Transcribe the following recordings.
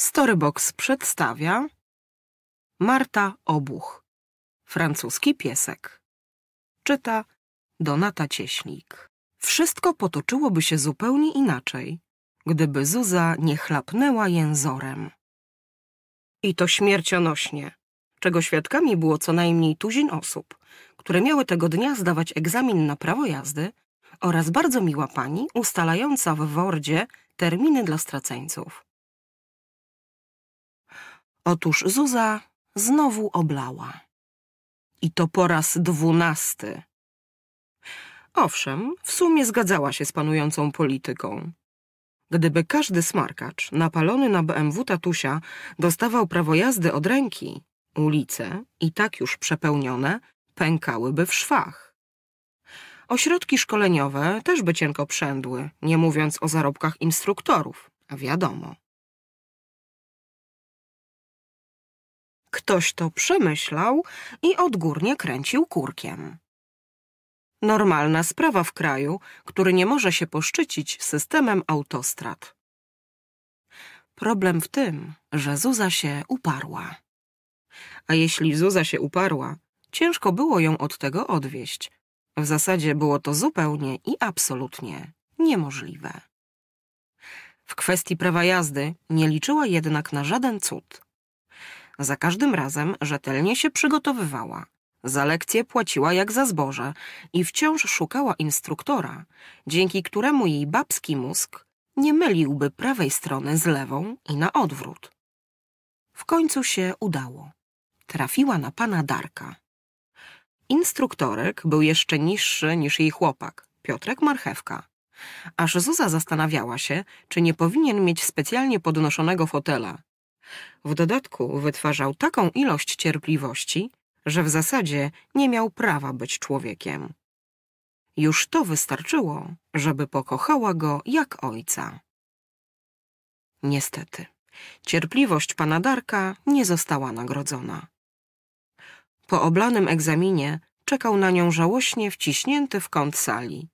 Storybox przedstawia Marta Obuch Francuski piesek Czyta Donata Cieśnik Wszystko potoczyłoby się zupełnie inaczej, gdyby Zuza nie chlapnęła jęzorem. I to śmiercionośnie, czego świadkami było co najmniej tuzin osób, które miały tego dnia zdawać egzamin na prawo jazdy oraz bardzo miła pani ustalająca w Wordzie terminy dla straceńców. Otóż Zuza znowu oblała. I to po raz dwunasty. Owszem, w sumie zgadzała się z panującą polityką. Gdyby każdy smarkacz napalony na BMW tatusia dostawał prawo jazdy od ręki, ulice, i tak już przepełnione, pękałyby w szwach. Ośrodki szkoleniowe też by cienko przędły, nie mówiąc o zarobkach instruktorów, a wiadomo. Ktoś to przemyślał i odgórnie kręcił kurkiem. Normalna sprawa w kraju, który nie może się poszczycić systemem autostrad. Problem w tym, że Zuza się uparła. A jeśli Zuza się uparła, ciężko było ją od tego odwieść. W zasadzie było to zupełnie i absolutnie niemożliwe. W kwestii prawa jazdy nie liczyła jednak na żaden cud. Za każdym razem rzetelnie się przygotowywała. Za lekcje płaciła jak za zboże i wciąż szukała instruktora, dzięki któremu jej babski mózg nie myliłby prawej strony z lewą i na odwrót. W końcu się udało. Trafiła na pana Darka. Instruktorek był jeszcze niższy niż jej chłopak, Piotrek Marchewka. Aż Zuza zastanawiała się, czy nie powinien mieć specjalnie podnoszonego fotela, w dodatku wytwarzał taką ilość cierpliwości, że w zasadzie nie miał prawa być człowiekiem. Już to wystarczyło, żeby pokochała go jak ojca. Niestety, cierpliwość pana Darka nie została nagrodzona. Po oblanym egzaminie czekał na nią żałośnie wciśnięty w kąt sali,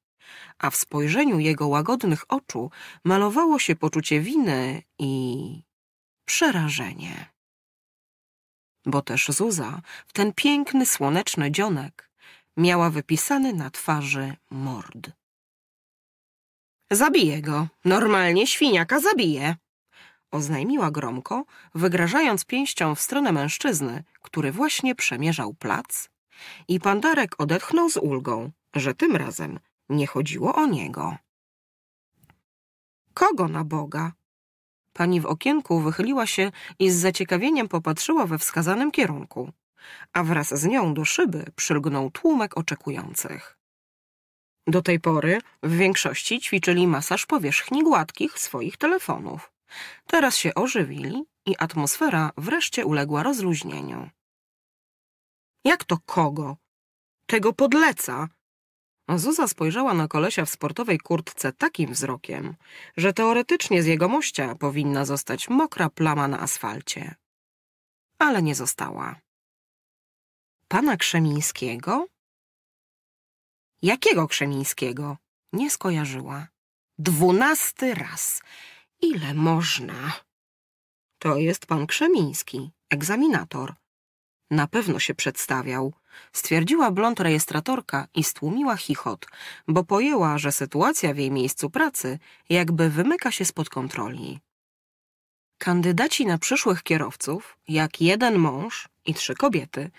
a w spojrzeniu jego łagodnych oczu malowało się poczucie winy i przerażenie. Bo też Zuza w ten piękny, słoneczny dzionek miała wypisany na twarzy mord. Zabiję go. Normalnie świniaka zabiję. Oznajmiła gromko, wygrażając pięścią w stronę mężczyzny, który właśnie przemierzał plac. I pandarek odetchnął z ulgą, że tym razem nie chodziło o niego. Kogo na Boga? Pani w okienku wychyliła się i z zaciekawieniem popatrzyła we wskazanym kierunku, a wraz z nią do szyby przylgnął tłumek oczekujących. Do tej pory w większości ćwiczyli masaż powierzchni gładkich swoich telefonów. Teraz się ożywili i atmosfera wreszcie uległa rozluźnieniu. Jak to kogo? Tego podleca, Zuza spojrzała na kolesia w sportowej kurtce takim wzrokiem, że teoretycznie z jego mościa powinna zostać mokra plama na asfalcie. Ale nie została. Pana Krzemińskiego? Jakiego Krzemińskiego? Nie skojarzyła. Dwunasty raz. Ile można? To jest pan Krzemiński, egzaminator. Na pewno się przedstawiał stwierdziła blond rejestratorka i stłumiła chichot, bo pojęła, że sytuacja w jej miejscu pracy jakby wymyka się spod kontroli. Kandydaci na przyszłych kierowców, jak jeden mąż i trzy kobiety,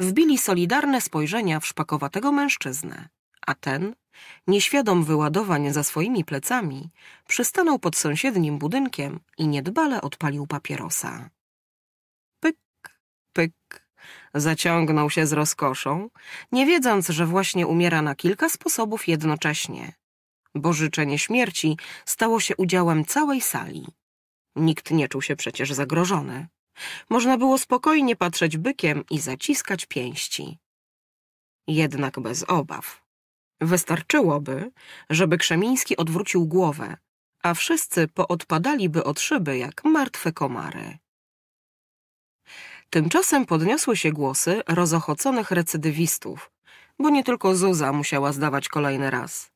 wbili solidarne spojrzenia w szpakowatego mężczyznę, a ten, nieświadom wyładowań za swoimi plecami, przystanął pod sąsiednim budynkiem i niedbale odpalił papierosa. Pyk, pyk, Zaciągnął się z rozkoszą, nie wiedząc, że właśnie umiera na kilka sposobów jednocześnie. Bo życzenie śmierci stało się udziałem całej sali. Nikt nie czuł się przecież zagrożony. Można było spokojnie patrzeć bykiem i zaciskać pięści. Jednak bez obaw. Wystarczyłoby, żeby Krzemiński odwrócił głowę, a wszyscy poodpadaliby od szyby jak martwe komary. Tymczasem podniosły się głosy rozochoconych recydywistów, bo nie tylko Zuza musiała zdawać kolejny raz.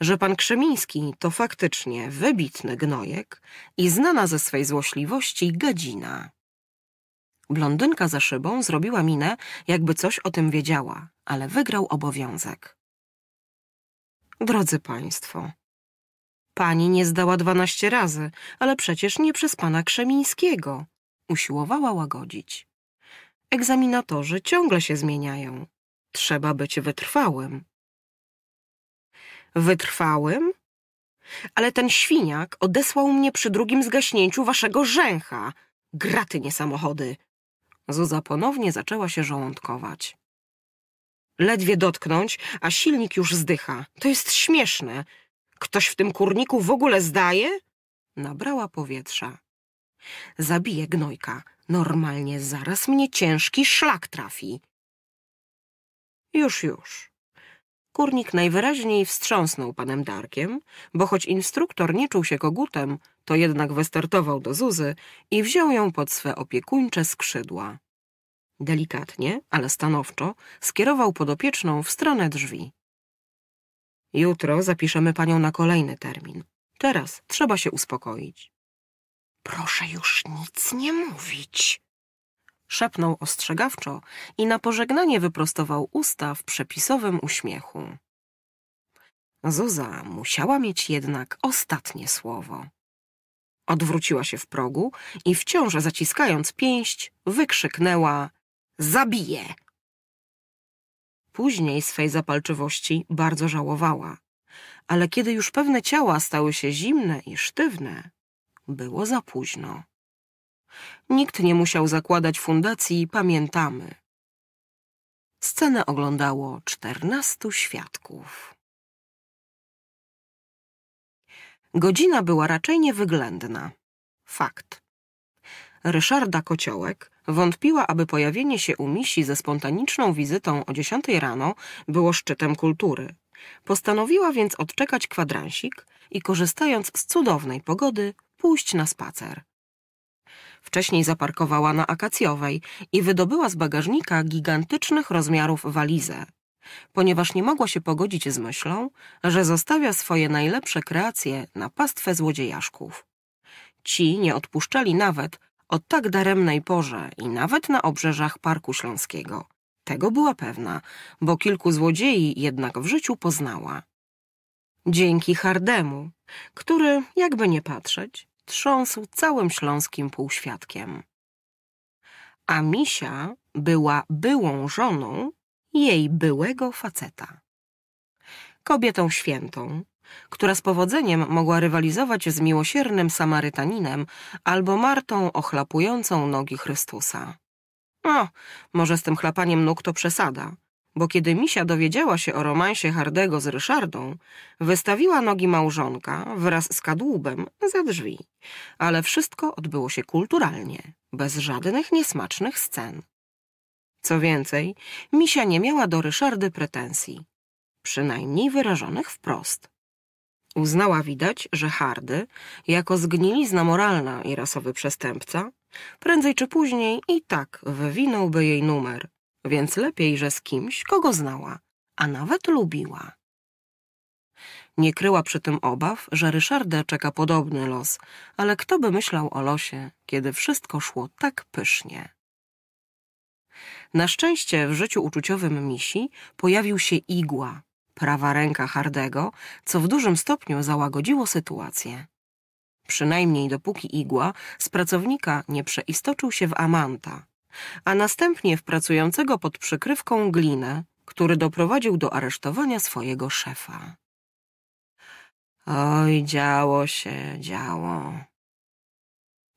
Że pan Krzemiński to faktycznie wybitny gnojek i znana ze swej złośliwości gadzina. Blondynka za szybą zrobiła minę, jakby coś o tym wiedziała, ale wygrał obowiązek. Drodzy Państwo, Pani nie zdała dwanaście razy, ale przecież nie przez pana Krzemińskiego. Usiłowała łagodzić. Egzaminatorzy ciągle się zmieniają. Trzeba być wytrwałym. Wytrwałym? Ale ten świniak odesłał mnie przy drugim zgaśnięciu waszego rzęcha. Graty nie samochody. Zuza ponownie zaczęła się żołądkować. Ledwie dotknąć, a silnik już zdycha. To jest śmieszne. Ktoś w tym kurniku w ogóle zdaje? Nabrała powietrza. Zabije gnojka. Normalnie zaraz mnie ciężki szlak trafi. Już, już. Kurnik najwyraźniej wstrząsnął panem Darkiem, bo choć instruktor nie czuł się kogutem, to jednak westartował do Zuzy i wziął ją pod swe opiekuńcze skrzydła. Delikatnie, ale stanowczo skierował podopieczną w stronę drzwi. Jutro zapiszemy panią na kolejny termin. Teraz trzeba się uspokoić. Proszę już nic nie mówić. Szepnął ostrzegawczo i na pożegnanie wyprostował usta w przepisowym uśmiechu. Zuza musiała mieć jednak ostatnie słowo. Odwróciła się w progu i wciąż zaciskając pięść, wykrzyknęła Zabiję! Później swej zapalczywości bardzo żałowała, ale kiedy już pewne ciała stały się zimne i sztywne, było za późno. Nikt nie musiał zakładać fundacji, pamiętamy. Scenę oglądało czternastu świadków. Godzina była raczej niewyględna. Fakt. Ryszarda Kociołek wątpiła, aby pojawienie się u misi ze spontaniczną wizytą o dziesiątej rano było szczytem kultury. Postanowiła więc odczekać kwadransik i korzystając z cudownej pogody pójść na spacer. Wcześniej zaparkowała na Akacjowej i wydobyła z bagażnika gigantycznych rozmiarów walizę. Ponieważ nie mogła się pogodzić z myślą, że zostawia swoje najlepsze kreacje na pastwę złodziejaszków. Ci nie odpuszczali nawet o tak daremnej porze i nawet na obrzeżach Parku Śląskiego. Tego była pewna, bo kilku złodziei jednak w życiu poznała. Dzięki Hardemu, który, jakby nie patrzeć, trząsł całym śląskim półświadkiem. A Misia była byłą żoną jej byłego faceta. Kobietą świętą, która z powodzeniem mogła rywalizować z miłosiernym Samarytaninem albo Martą ochlapującą nogi Chrystusa. O, może z tym chlapaniem nóg to przesada – bo kiedy Misia dowiedziała się o romansie Hardego z Ryszardą, wystawiła nogi małżonka wraz z kadłubem za drzwi. Ale wszystko odbyło się kulturalnie, bez żadnych niesmacznych scen. Co więcej, Misia nie miała do Ryszardy pretensji, przynajmniej wyrażonych wprost. Uznała widać, że Hardy, jako zgnilizna moralna i rasowy przestępca, prędzej czy później i tak wywinąłby jej numer – więc lepiej, że z kimś, kogo znała, a nawet lubiła. Nie kryła przy tym obaw, że Ryszarda czeka podobny los, ale kto by myślał o losie, kiedy wszystko szło tak pysznie. Na szczęście w życiu uczuciowym misi pojawił się igła, prawa ręka Hardego, co w dużym stopniu załagodziło sytuację. Przynajmniej dopóki igła z pracownika nie przeistoczył się w amanta, a następnie w pracującego pod przykrywką glinę, który doprowadził do aresztowania swojego szefa. Oj, działo się, działo.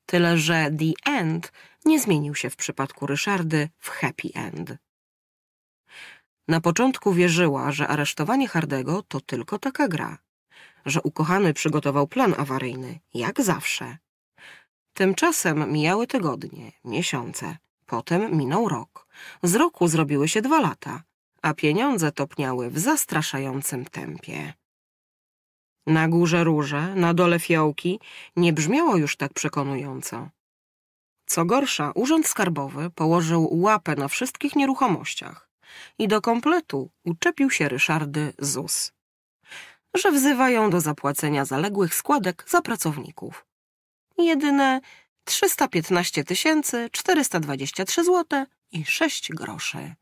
Tyle, że The End nie zmienił się w przypadku Ryszardy w happy end. Na początku wierzyła, że aresztowanie Hardego to tylko taka gra, że ukochany przygotował plan awaryjny, jak zawsze. Tymczasem mijały tygodnie, miesiące. Potem minął rok. Z roku zrobiły się dwa lata, a pieniądze topniały w zastraszającym tempie. Na górze róże, na dole fiołki nie brzmiało już tak przekonująco. Co gorsza, urząd skarbowy położył łapę na wszystkich nieruchomościach i do kompletu uczepił się Ryszardy ZUS, że wzywają do zapłacenia zaległych składek za pracowników. Jedyne 315 423 zł i 6 groszy.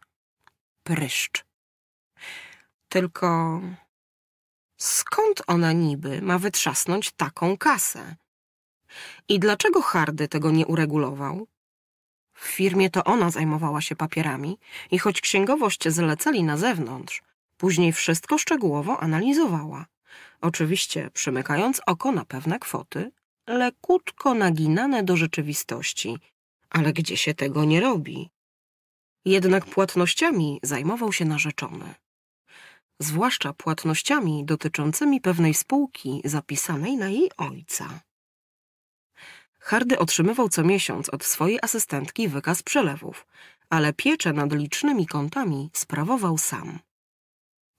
Pryszcz. Tylko skąd ona niby ma wytrzasnąć taką kasę? I dlaczego Hardy tego nie uregulował? W firmie to ona zajmowała się papierami i choć księgowość zlecali na zewnątrz, później wszystko szczegółowo analizowała. Oczywiście przymykając oko na pewne kwoty, lekutko naginane do rzeczywistości, ale gdzie się tego nie robi. Jednak płatnościami zajmował się narzeczony. Zwłaszcza płatnościami dotyczącymi pewnej spółki zapisanej na jej ojca. Hardy otrzymywał co miesiąc od swojej asystentki wykaz przelewów, ale pieczę nad licznymi kontami sprawował sam.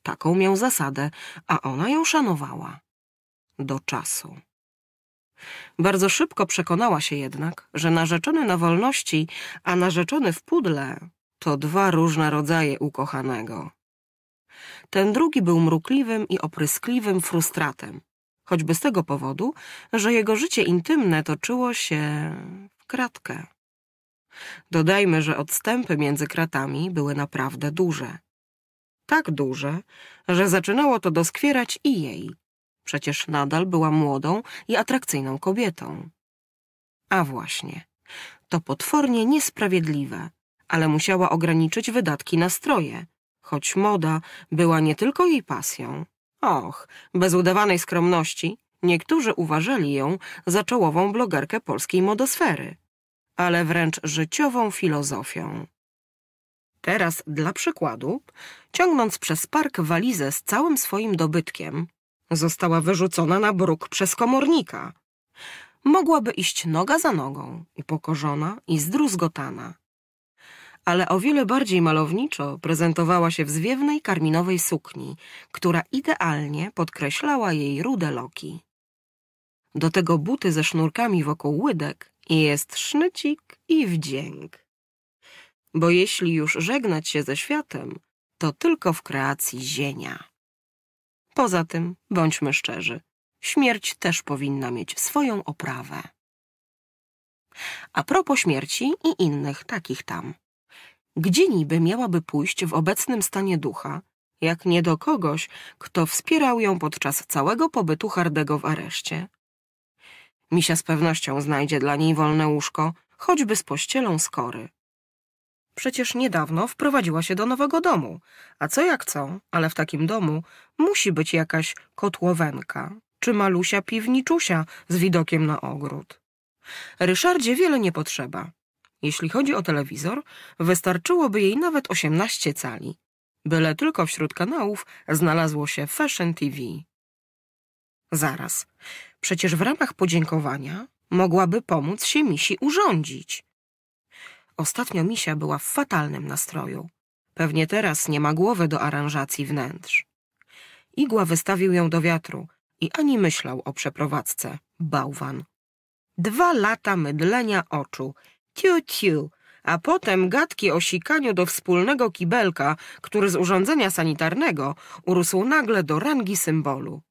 Taką miał zasadę, a ona ją szanowała. Do czasu. Bardzo szybko przekonała się jednak, że narzeczony na wolności, a narzeczony w pudle to dwa różne rodzaje ukochanego. Ten drugi był mrukliwym i opryskliwym frustratem, choćby z tego powodu, że jego życie intymne toczyło się w kratkę. Dodajmy, że odstępy między kratami były naprawdę duże. Tak duże, że zaczynało to doskwierać i jej, Przecież nadal była młodą i atrakcyjną kobietą. A właśnie. To potwornie niesprawiedliwe, ale musiała ograniczyć wydatki na stroje, choć moda była nie tylko jej pasją. Och, bez udawanej skromności, niektórzy uważali ją za czołową blogerkę polskiej modosfery, ale wręcz życiową filozofią. Teraz, dla przykładu, ciągnąc przez park walizę z całym swoim dobytkiem, Została wyrzucona na bruk przez komornika. Mogłaby iść noga za nogą, upokorzona i zdruzgotana. Ale o wiele bardziej malowniczo prezentowała się w zwiewnej karminowej sukni, która idealnie podkreślała jej rude loki. Do tego buty ze sznurkami wokół łydek i jest sznycik i wdzięk. Bo jeśli już żegnać się ze światem, to tylko w kreacji zienia. Poza tym, bądźmy szczerzy, śmierć też powinna mieć swoją oprawę. A propos śmierci i innych takich tam. Gdzie niby miałaby pójść w obecnym stanie ducha, jak nie do kogoś, kto wspierał ją podczas całego pobytu Hardego w areszcie? Misia z pewnością znajdzie dla niej wolne łóżko, choćby z pościelą skory. Przecież niedawno wprowadziła się do nowego domu. A co jak co, ale w takim domu musi być jakaś kotłowenka czy malusia piwniczusia z widokiem na ogród. Ryszardzie wiele nie potrzeba. Jeśli chodzi o telewizor, wystarczyłoby jej nawet 18 cali. Byle tylko wśród kanałów znalazło się Fashion TV. Zaraz. Przecież w ramach podziękowania mogłaby pomóc się misi urządzić. Ostatnio misia była w fatalnym nastroju. Pewnie teraz nie ma głowy do aranżacji wnętrz. Igła wystawił ją do wiatru i ani myślał o przeprowadzce. Bałwan. Dwa lata mydlenia oczu. Ciu, ciu. A potem gadki o sikaniu do wspólnego kibelka, który z urządzenia sanitarnego urósł nagle do rangi symbolu.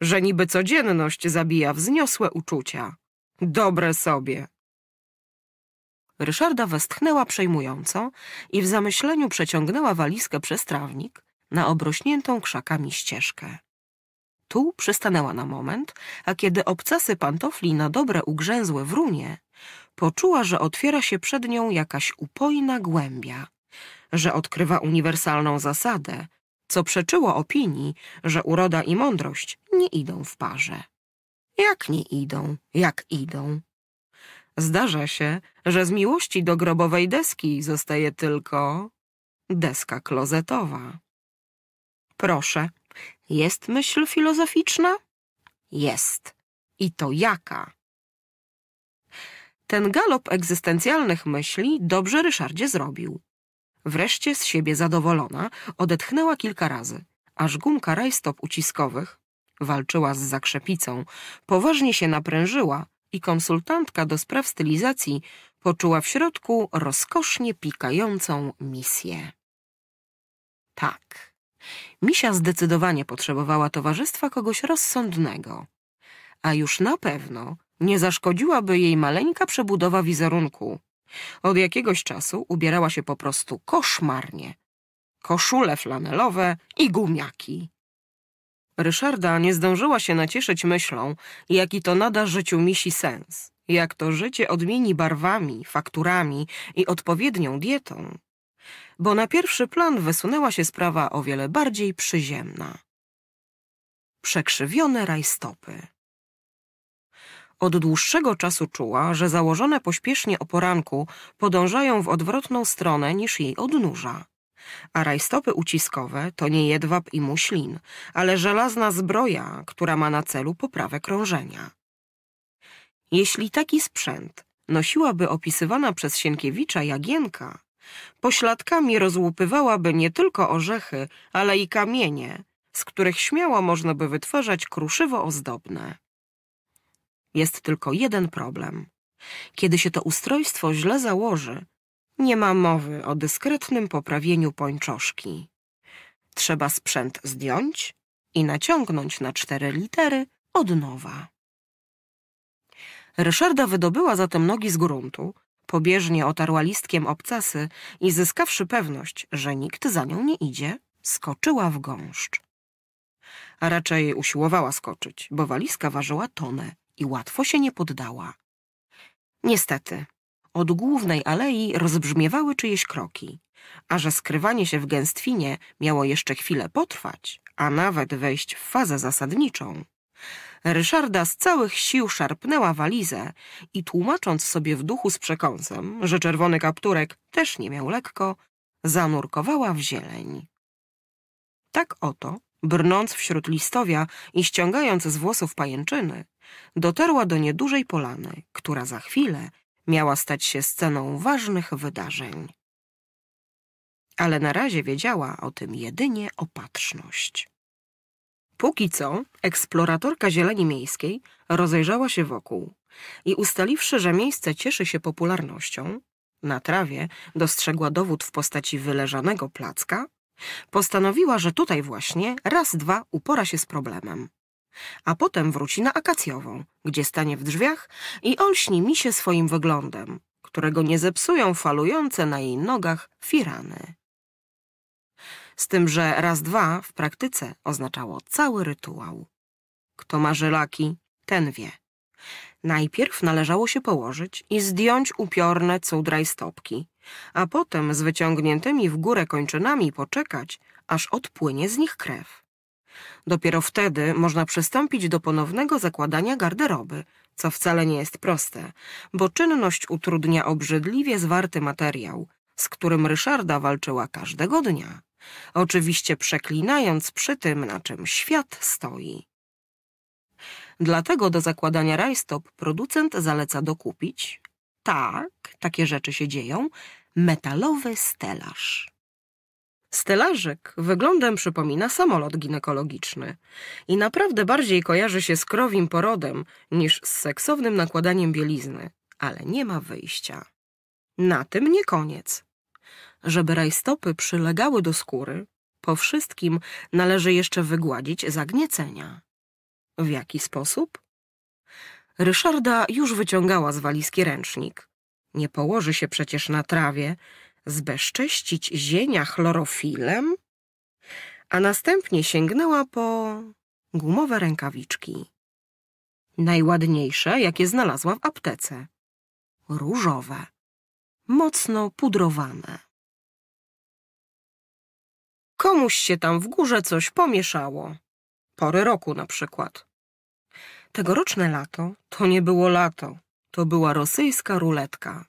Że niby codzienność zabija wzniosłe uczucia. Dobre sobie. Ryszarda westchnęła przejmująco i w zamyśleniu przeciągnęła walizkę przez trawnik na obrośniętą krzakami ścieżkę. Tu przystanęła na moment, a kiedy obcasy pantofli na dobre ugrzęzły w runie, poczuła, że otwiera się przed nią jakaś upojna głębia, że odkrywa uniwersalną zasadę, co przeczyło opinii, że uroda i mądrość nie idą w parze. Jak nie idą, jak idą, Zdarza się, że z miłości do grobowej deski zostaje tylko deska klozetowa. Proszę, jest myśl filozoficzna? Jest. I to jaka? Ten galop egzystencjalnych myśli dobrze Ryszardzie zrobił. Wreszcie z siebie zadowolona odetchnęła kilka razy, aż gumka rajstop uciskowych walczyła z zakrzepicą, poważnie się naprężyła i konsultantka do spraw stylizacji poczuła w środku rozkosznie pikającą misję. Tak, misia zdecydowanie potrzebowała towarzystwa kogoś rozsądnego, a już na pewno nie zaszkodziłaby jej maleńka przebudowa wizerunku. Od jakiegoś czasu ubierała się po prostu koszmarnie. Koszule flanelowe i gumiaki. Ryszarda nie zdążyła się nacieszyć myślą, jaki to nada życiu misi sens, jak to życie odmieni barwami, fakturami i odpowiednią dietą. Bo na pierwszy plan wysunęła się sprawa o wiele bardziej przyziemna. Przekrzywione rajstopy. Od dłuższego czasu czuła, że założone pośpiesznie o poranku podążają w odwrotną stronę niż jej odnóża a rajstopy uciskowe to nie jedwab i muślin, ale żelazna zbroja, która ma na celu poprawę krążenia. Jeśli taki sprzęt nosiłaby opisywana przez Sienkiewicza Jagienka, pośladkami rozłupywałaby nie tylko orzechy, ale i kamienie, z których śmiało można by wytwarzać kruszywo ozdobne. Jest tylko jeden problem. Kiedy się to ustrojstwo źle założy, nie ma mowy o dyskretnym poprawieniu pończoszki. Trzeba sprzęt zdjąć i naciągnąć na cztery litery od nowa. Ryszarda wydobyła zatem nogi z gruntu, pobieżnie otarła listkiem obcasy i zyskawszy pewność, że nikt za nią nie idzie, skoczyła w gąszcz. A raczej usiłowała skoczyć, bo walizka ważyła tonę i łatwo się nie poddała. Niestety, od głównej alei rozbrzmiewały czyjeś kroki, a że skrywanie się w gęstwinie miało jeszcze chwilę potrwać, a nawet wejść w fazę zasadniczą. Ryszarda z całych sił szarpnęła walizę i tłumacząc sobie w duchu z przekąsem, że czerwony kapturek też nie miał lekko, zanurkowała w zieleń. Tak oto, brnąc wśród listowia i ściągając z włosów pajęczyny, dotarła do niedużej polany, która za chwilę Miała stać się sceną ważnych wydarzeń. Ale na razie wiedziała o tym jedynie opatrzność. Póki co, eksploratorka zieleni miejskiej rozejrzała się wokół i ustaliwszy, że miejsce cieszy się popularnością, na trawie dostrzegła dowód w postaci wyleżanego placka, postanowiła, że tutaj właśnie raz, dwa upora się z problemem a potem wróci na akacjową, gdzie stanie w drzwiach i olśni mi się swoim wyglądem, którego nie zepsują falujące na jej nogach firany. Z tym, że raz dwa w praktyce oznaczało cały rytuał. Kto ma żelaki, ten wie. Najpierw należało się położyć i zdjąć upiorne cudraj stopki, a potem z wyciągniętymi w górę kończynami poczekać, aż odpłynie z nich krew. Dopiero wtedy można przystąpić do ponownego zakładania garderoby, co wcale nie jest proste, bo czynność utrudnia obrzydliwie zwarty materiał, z którym Ryszarda walczyła każdego dnia. Oczywiście przeklinając przy tym, na czym świat stoi. Dlatego do zakładania rajstop producent zaleca dokupić, tak, takie rzeczy się dzieją, metalowy stelaż. Stelażek wyglądem przypomina samolot ginekologiczny i naprawdę bardziej kojarzy się z krowim porodem niż z seksownym nakładaniem bielizny, ale nie ma wyjścia. Na tym nie koniec. Żeby rajstopy przylegały do skóry, po wszystkim należy jeszcze wygładzić zagniecenia. W jaki sposób? Ryszarda już wyciągała z walizki ręcznik. Nie położy się przecież na trawie, zbezcześcić zienia chlorofilem, a następnie sięgnęła po gumowe rękawiczki. Najładniejsze, jakie znalazła w aptece. Różowe, mocno pudrowane. Komuś się tam w górze coś pomieszało. Pory roku na przykład. Tegoroczne lato to nie było lato, to była rosyjska ruletka.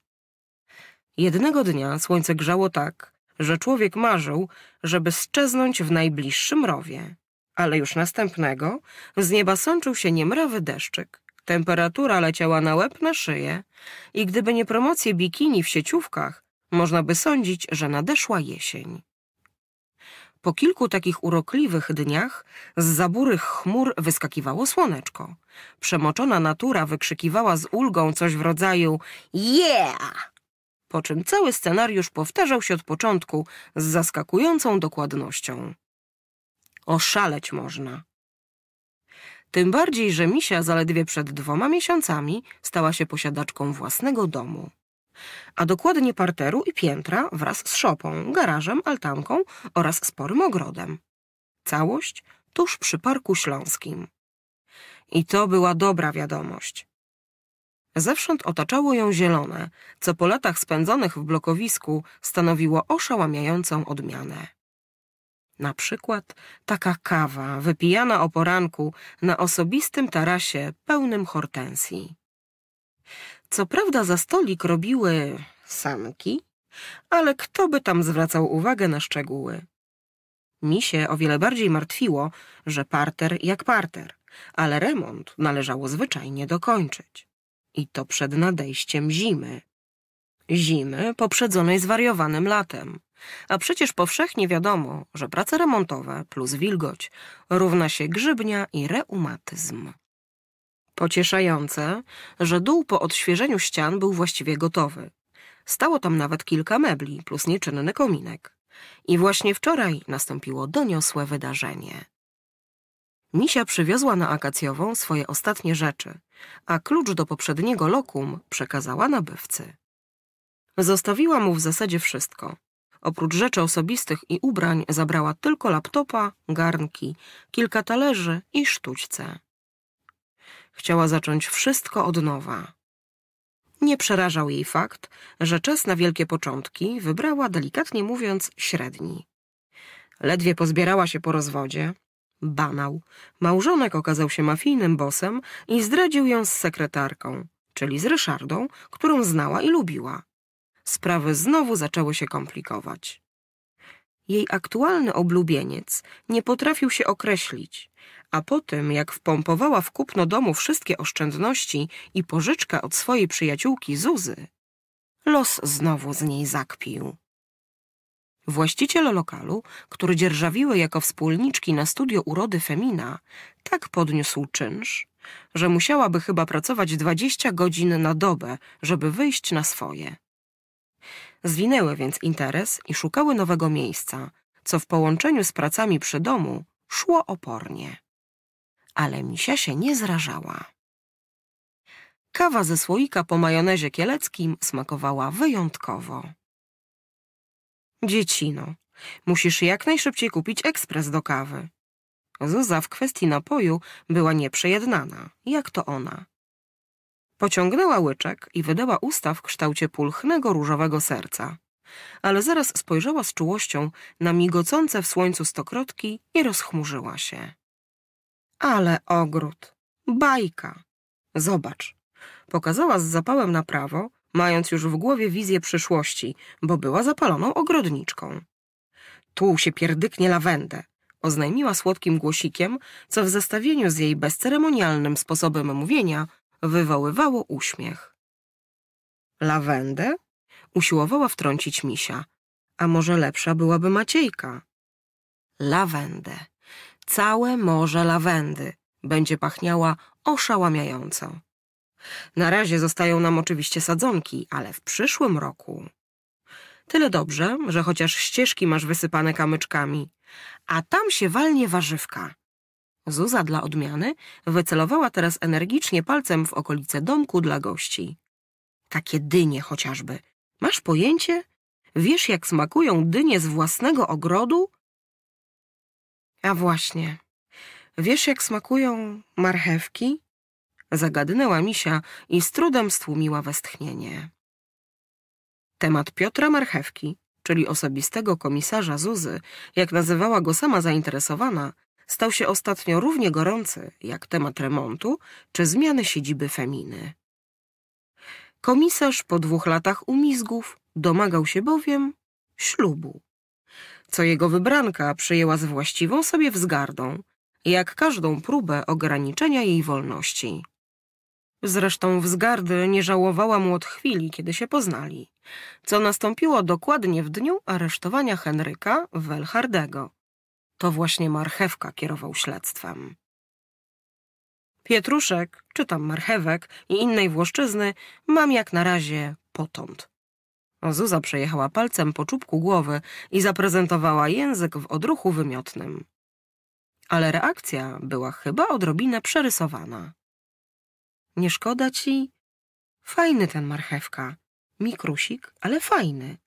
Jednego dnia słońce grzało tak, że człowiek marzył, żeby szczeznąć w najbliższym rowie. Ale już następnego z nieba sączył się niemrawy deszczyk. Temperatura leciała na łeb na szyję i gdyby nie promocje bikini w sieciówkach, można by sądzić, że nadeszła jesień. Po kilku takich urokliwych dniach z zaburych chmur wyskakiwało słoneczko. Przemoczona natura wykrzykiwała z ulgą coś w rodzaju Yeah! po czym cały scenariusz powtarzał się od początku z zaskakującą dokładnością. Oszaleć można. Tym bardziej, że Misia zaledwie przed dwoma miesiącami stała się posiadaczką własnego domu. A dokładnie parteru i piętra wraz z szopą, garażem, altanką oraz sporym ogrodem. Całość tuż przy Parku Śląskim. I to była dobra wiadomość. Zewsząd otaczało ją zielone, co po latach spędzonych w blokowisku stanowiło oszałamiającą odmianę. Na przykład taka kawa wypijana o poranku na osobistym tarasie pełnym hortensji. Co prawda za stolik robiły sanki, ale kto by tam zwracał uwagę na szczegóły? Mi się o wiele bardziej martwiło, że parter jak parter, ale remont należało zwyczajnie dokończyć i to przed nadejściem zimy. Zimy poprzedzonej zwariowanym latem. A przecież powszechnie wiadomo, że prace remontowe plus wilgoć równa się grzybnia i reumatyzm. Pocieszające, że dół po odświeżeniu ścian był właściwie gotowy. Stało tam nawet kilka mebli plus nieczynny kominek. I właśnie wczoraj nastąpiło doniosłe wydarzenie. Misia przywiozła na Akacjową swoje ostatnie rzeczy, a klucz do poprzedniego lokum przekazała nabywcy. Zostawiła mu w zasadzie wszystko. Oprócz rzeczy osobistych i ubrań zabrała tylko laptopa, garnki, kilka talerzy i sztućce. Chciała zacząć wszystko od nowa. Nie przerażał jej fakt, że czas na wielkie początki wybrała delikatnie mówiąc średni. Ledwie pozbierała się po rozwodzie, banał. Małżonek okazał się mafijnym bosem i zdradził ją z sekretarką, czyli z Ryszardą, którą znała i lubiła. Sprawy znowu zaczęły się komplikować. Jej aktualny oblubieniec nie potrafił się określić, a po tym, jak wpompowała w kupno domu wszystkie oszczędności i pożyczkę od swojej przyjaciółki Zuzy, los znowu z niej zakpił. Właściciel lokalu, który dzierżawiły jako wspólniczki na studio urody Femina, tak podniósł czynsz, że musiałaby chyba pracować 20 godzin na dobę, żeby wyjść na swoje. Zwinęły więc interes i szukały nowego miejsca, co w połączeniu z pracami przy domu szło opornie. Ale misia się nie zrażała. Kawa ze słoika po majonezie kieleckim smakowała wyjątkowo. Dziecino, musisz jak najszybciej kupić ekspres do kawy. Zuza w kwestii napoju była nieprzejednana, jak to ona. Pociągnęła łyczek i wydała usta w kształcie pulchnego różowego serca. Ale zaraz spojrzała z czułością na migocące w słońcu stokrotki i rozchmurzyła się. Ale ogród! Bajka! Zobacz! Pokazała z zapałem na prawo, mając już w głowie wizję przyszłości, bo była zapaloną ogrodniczką. Tu się pierdyknie lawendę, oznajmiła słodkim głosikiem, co w zestawieniu z jej bezceremonialnym sposobem mówienia wywoływało uśmiech. Lawendę? Usiłowała wtrącić misia. A może lepsza byłaby Maciejka? Lawendę. Całe morze lawendy. Będzie pachniała oszałamiająco. Na razie zostają nam oczywiście sadzonki, ale w przyszłym roku... Tyle dobrze, że chociaż ścieżki masz wysypane kamyczkami, a tam się walnie warzywka. Zuza dla odmiany wycelowała teraz energicznie palcem w okolice domku dla gości. Takie dynie chociażby. Masz pojęcie? Wiesz, jak smakują dynie z własnego ogrodu? A właśnie. Wiesz, jak smakują marchewki? zagadnęła misia i z trudem stłumiła westchnienie. Temat Piotra Marchewki, czyli osobistego komisarza Zuzy, jak nazywała go sama zainteresowana, stał się ostatnio równie gorący jak temat remontu czy zmiany siedziby Feminy. Komisarz po dwóch latach umizgów domagał się bowiem ślubu, co jego wybranka przyjęła z właściwą sobie wzgardą, jak każdą próbę ograniczenia jej wolności. Zresztą wzgardy nie żałowała mu od chwili, kiedy się poznali, co nastąpiło dokładnie w dniu aresztowania Henryka Welhardego. To właśnie marchewka kierował śledztwem. Pietruszek, czy tam marchewek i innej włoszczyzny mam jak na razie potąd. Zuza przejechała palcem po czubku głowy i zaprezentowała język w odruchu wymiotnym. Ale reakcja była chyba odrobinę przerysowana. Nie szkoda ci? Fajny ten marchewka. Mikrusik, ale fajny.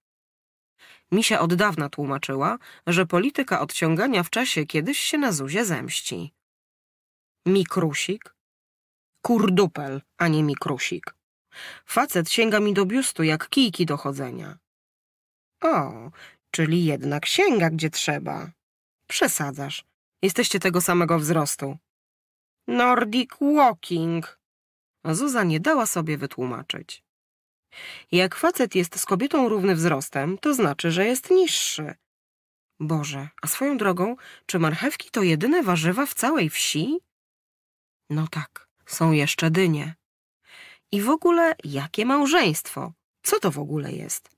Misia od dawna tłumaczyła, że polityka odciągania w czasie kiedyś się na Zuzie zemści. Mikrusik? Kurdupel, a nie mikrusik. Facet sięga mi do biustu jak kijki do chodzenia. O, czyli jednak sięga gdzie trzeba. Przesadzasz. Jesteście tego samego wzrostu. Nordic walking. Zuza nie dała sobie wytłumaczyć. Jak facet jest z kobietą równy wzrostem, to znaczy, że jest niższy. Boże, a swoją drogą, czy marchewki to jedyne warzywa w całej wsi? No tak, są jeszcze dynie. I w ogóle, jakie małżeństwo? Co to w ogóle jest?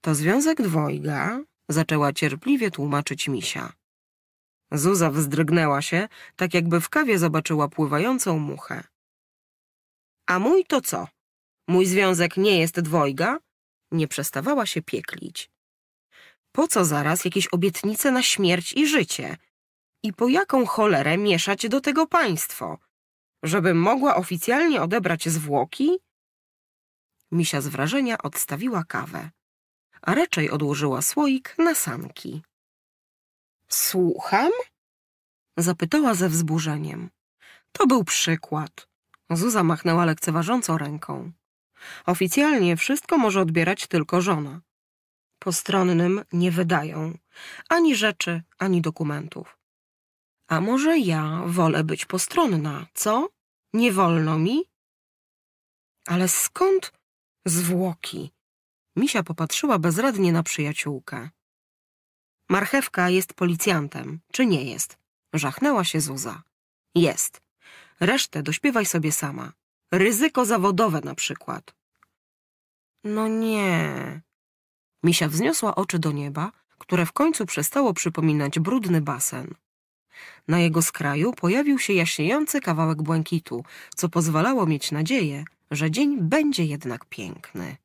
To związek dwojga, zaczęła cierpliwie tłumaczyć misia. Zuza wzdrygnęła się, tak jakby w kawie zobaczyła pływającą muchę. A mój to co? Mój związek nie jest dwojga? Nie przestawała się pieklić. Po co zaraz jakieś obietnice na śmierć i życie? I po jaką cholerę mieszać do tego państwo? Żebym mogła oficjalnie odebrać zwłoki? Misia z wrażenia odstawiła kawę, a raczej odłożyła słoik na sanki. Słucham? Zapytała ze wzburzeniem. To był przykład. Zuza machnęła lekceważąco ręką. Oficjalnie wszystko może odbierać tylko żona. Postronnym nie wydają ani rzeczy, ani dokumentów. A może ja wolę być postronna, co? Nie wolno mi? Ale skąd zwłoki? Misia popatrzyła bezradnie na przyjaciółkę. Marchewka jest policjantem, czy nie jest? Żachnęła się Zuza. Jest. Resztę dośpiewaj sobie sama. Ryzyko zawodowe na przykład. No nie. Misia wzniosła oczy do nieba, które w końcu przestało przypominać brudny basen. Na jego skraju pojawił się jaśniejący kawałek błękitu, co pozwalało mieć nadzieję, że dzień będzie jednak piękny.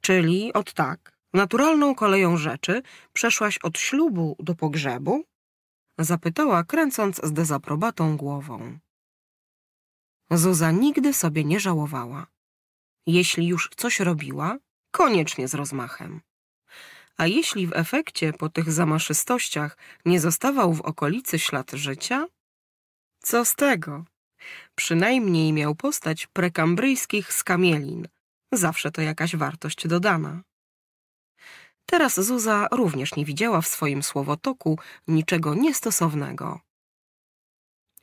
Czyli od tak, naturalną koleją rzeczy przeszłaś od ślubu do pogrzebu, Zapytała, kręcąc z dezaprobatą głową. Zuza nigdy sobie nie żałowała. Jeśli już coś robiła, koniecznie z rozmachem. A jeśli w efekcie po tych zamaszystościach nie zostawał w okolicy ślad życia? Co z tego? Przynajmniej miał postać prekambryjskich skamielin. Zawsze to jakaś wartość dodana. Teraz Zuza również nie widziała w swoim słowotoku niczego niestosownego.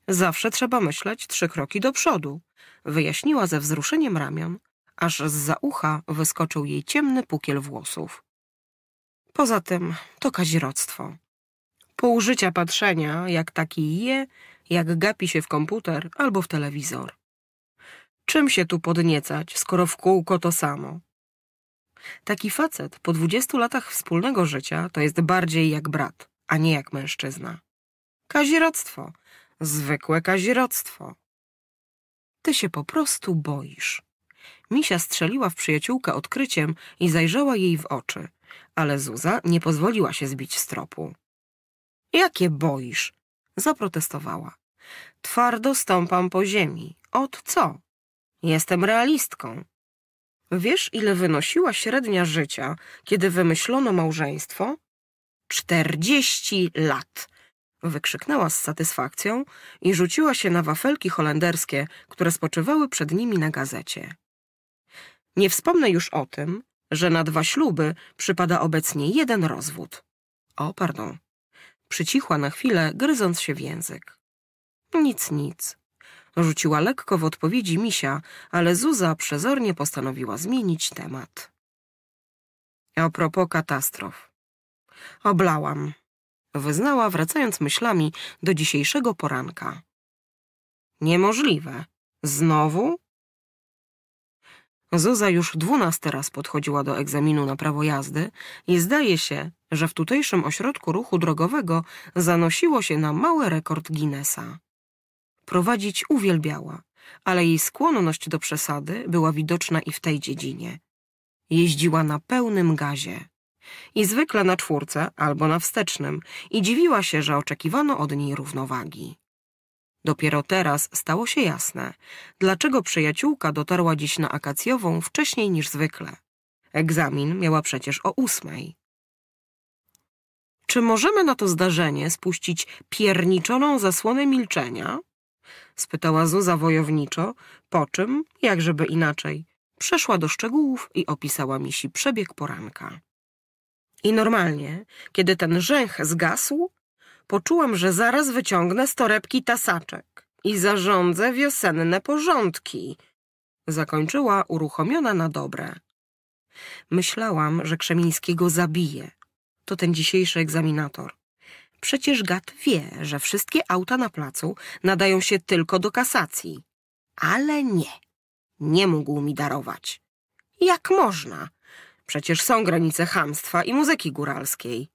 Zawsze trzeba myśleć trzy kroki do przodu, wyjaśniła ze wzruszeniem ramion, aż z za ucha wyskoczył jej ciemny pukiel włosów. Poza tym to kaziroctwo. Pół życia patrzenia, jak taki je, jak gapi się w komputer albo w telewizor. Czym się tu podniecać, skoro w kółko to samo? Taki facet po 20 latach wspólnego życia to jest bardziej jak brat, a nie jak mężczyzna. Kaziroctwo. Zwykłe kaziroctwo. Ty się po prostu boisz. Misia strzeliła w przyjaciółkę odkryciem i zajrzała jej w oczy, ale Zuza nie pozwoliła się zbić z tropu. Jakie boisz? Zaprotestowała. Twardo stąpam po ziemi. Od co? Jestem realistką. Wiesz, ile wynosiła średnia życia, kiedy wymyślono małżeństwo? Czterdzieści lat! Wykrzyknęła z satysfakcją i rzuciła się na wafelki holenderskie, które spoczywały przed nimi na gazecie. Nie wspomnę już o tym, że na dwa śluby przypada obecnie jeden rozwód. O, pardon. Przycichła na chwilę, gryząc się w język. Nic, nic. Rzuciła lekko w odpowiedzi misia, ale Zuza przezornie postanowiła zmienić temat. A propos katastrof. Oblałam. Wyznała, wracając myślami do dzisiejszego poranka. Niemożliwe. Znowu? Zuza już dwunasty raz podchodziła do egzaminu na prawo jazdy i zdaje się, że w tutejszym ośrodku ruchu drogowego zanosiło się na mały rekord Guinnessa. Prowadzić uwielbiała, ale jej skłonność do przesady była widoczna i w tej dziedzinie. Jeździła na pełnym gazie. I zwykle na czwórce albo na wstecznym i dziwiła się, że oczekiwano od niej równowagi. Dopiero teraz stało się jasne, dlaczego przyjaciółka dotarła dziś na Akacjową wcześniej niż zwykle. Egzamin miała przecież o ósmej. Czy możemy na to zdarzenie spuścić pierniczoną zasłonę milczenia? spytała Zuza wojowniczo, po czym, jakżeby inaczej, przeszła do szczegółów i opisała misi przebieg poranka. I normalnie, kiedy ten rzęch zgasł, poczułam, że zaraz wyciągnę z torebki tasaczek i zarządzę wiosenne porządki. Zakończyła uruchomiona na dobre. Myślałam, że Krzemińskiego zabije. To ten dzisiejszy egzaminator. Przecież Gad wie, że wszystkie auta na placu nadają się tylko do kasacji. Ale nie. Nie mógł mi darować. Jak można? Przecież są granice hamstwa i muzyki góralskiej.